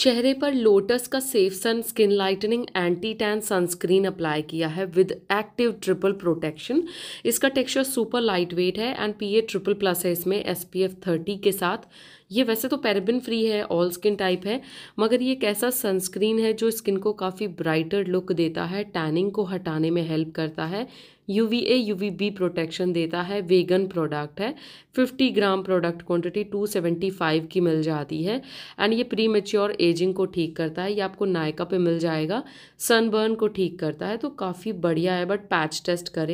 चेहरे पर लोटस का safe sun skin lightening anti tan sunscreen apply किया है विद एक्टिव ट्रिपल प्रोटेक्शन इसका टेक्सचर सुपर लाइट वेट है एंड पीए ट्रिपल प्लस है इसमें एसपीएफ 30 के साथ ये वैसे तो पैराबिन फ्री है ऑल स्किन टाइप है मगर ये एक ऐसा सनस्क्रीन है जो स्किन को काफ़ी ब्राइटर लुक देता है टैनिंग को हटाने में हेल्प करता है U V A U V B protection देता है वेगन प्रोडक्ट है 50 ग्राम प्रोडक्ट क्वांटिटी 275 की मिल जाती है एंड ये प्री मेच्योर एजिंग को ठीक करता है ये आपको नायका पे मिल जाएगा सनबर्न को ठीक करता है तो काफ़ी बढ़िया है बट पैच टेस्ट करें